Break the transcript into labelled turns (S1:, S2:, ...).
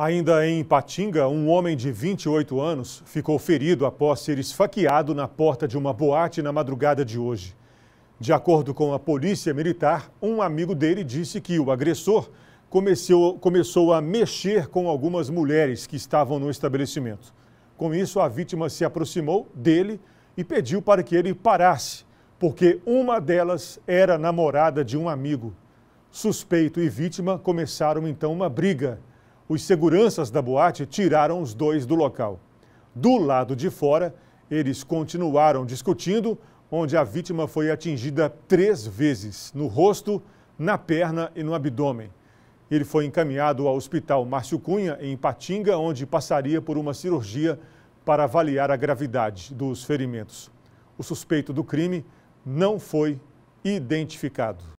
S1: Ainda em Patinga, um homem de 28 anos ficou ferido após ser esfaqueado na porta de uma boate na madrugada de hoje. De acordo com a polícia militar, um amigo dele disse que o agressor começou, começou a mexer com algumas mulheres que estavam no estabelecimento. Com isso, a vítima se aproximou dele e pediu para que ele parasse, porque uma delas era namorada de um amigo. Suspeito e vítima começaram então uma briga os seguranças da boate tiraram os dois do local. Do lado de fora, eles continuaram discutindo, onde a vítima foi atingida três vezes no rosto, na perna e no abdômen. Ele foi encaminhado ao Hospital Márcio Cunha, em Patinga, onde passaria por uma cirurgia para avaliar a gravidade dos ferimentos. O suspeito do crime não foi identificado.